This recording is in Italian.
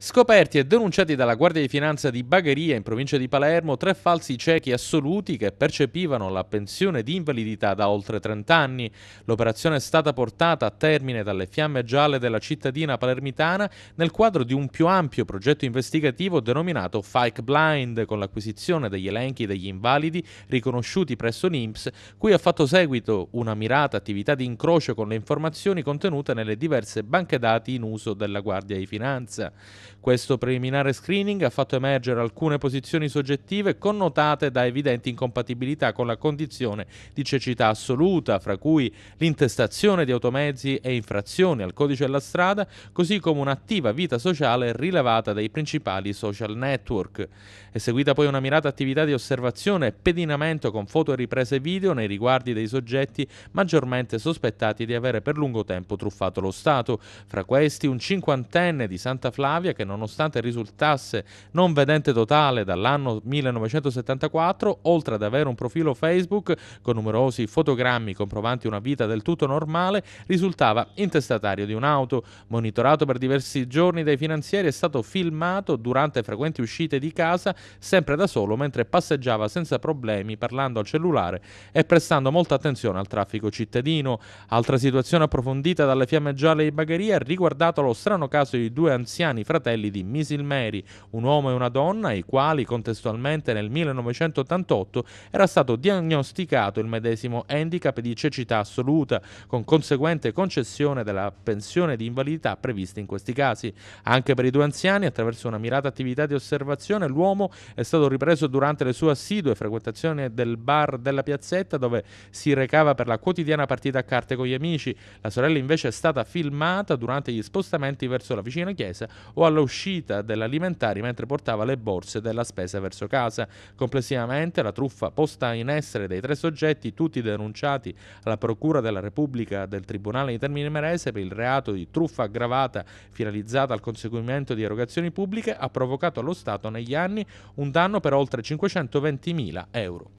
Scoperti e denunciati dalla Guardia di Finanza di Bagheria in provincia di Palermo tre falsi ciechi assoluti che percepivano la pensione di invalidità da oltre 30 anni. L'operazione è stata portata a termine dalle fiamme gialle della cittadina palermitana nel quadro di un più ampio progetto investigativo denominato Fike Blind con l'acquisizione degli elenchi degli invalidi riconosciuti presso l'INPS cui ha fatto seguito una mirata attività di incrocio con le informazioni contenute nelle diverse banche dati in uso della Guardia di Finanza. Questo preliminare screening ha fatto emergere alcune posizioni soggettive connotate da evidenti incompatibilità con la condizione di cecità assoluta, fra cui l'intestazione di automezzi e infrazioni al codice della strada, così come un'attiva vita sociale rilevata dai principali social network. È seguita poi una mirata attività di osservazione e pedinamento con foto e riprese video nei riguardi dei soggetti maggiormente sospettati di avere per lungo tempo truffato lo Stato. Fra questi un cinquantenne di Santa Flavia che nonostante risultasse non vedente totale dall'anno 1974, oltre ad avere un profilo Facebook con numerosi fotogrammi comprovanti una vita del tutto normale, risultava intestatario di un'auto. Monitorato per diversi giorni dai finanzieri, è stato filmato durante frequenti uscite di casa, sempre da solo, mentre passeggiava senza problemi, parlando al cellulare e prestando molta attenzione al traffico cittadino. Altra situazione approfondita dalle fiamme gialle di Bagheria ha riguardato lo strano caso di due anziani fratelli fratelli di Misil Mary, un uomo e una donna, ai quali contestualmente nel 1988 era stato diagnosticato il medesimo handicap di cecità assoluta, con conseguente concessione della pensione di invalidità prevista in questi casi. Anche per i due anziani, attraverso una mirata attività di osservazione, l'uomo è stato ripreso durante le sue assidue frequentazioni del bar della piazzetta dove si recava per la quotidiana partita a carte con gli amici. La sorella invece è stata filmata durante gli spostamenti verso la vicina chiesa o allo all'uscita dell'alimentari mentre portava le borse della spesa verso casa. Complessivamente la truffa posta in essere dei tre soggetti, tutti denunciati alla Procura della Repubblica del Tribunale di Termini Merese per il reato di truffa aggravata finalizzata al conseguimento di erogazioni pubbliche, ha provocato allo Stato negli anni un danno per oltre 520.000 euro.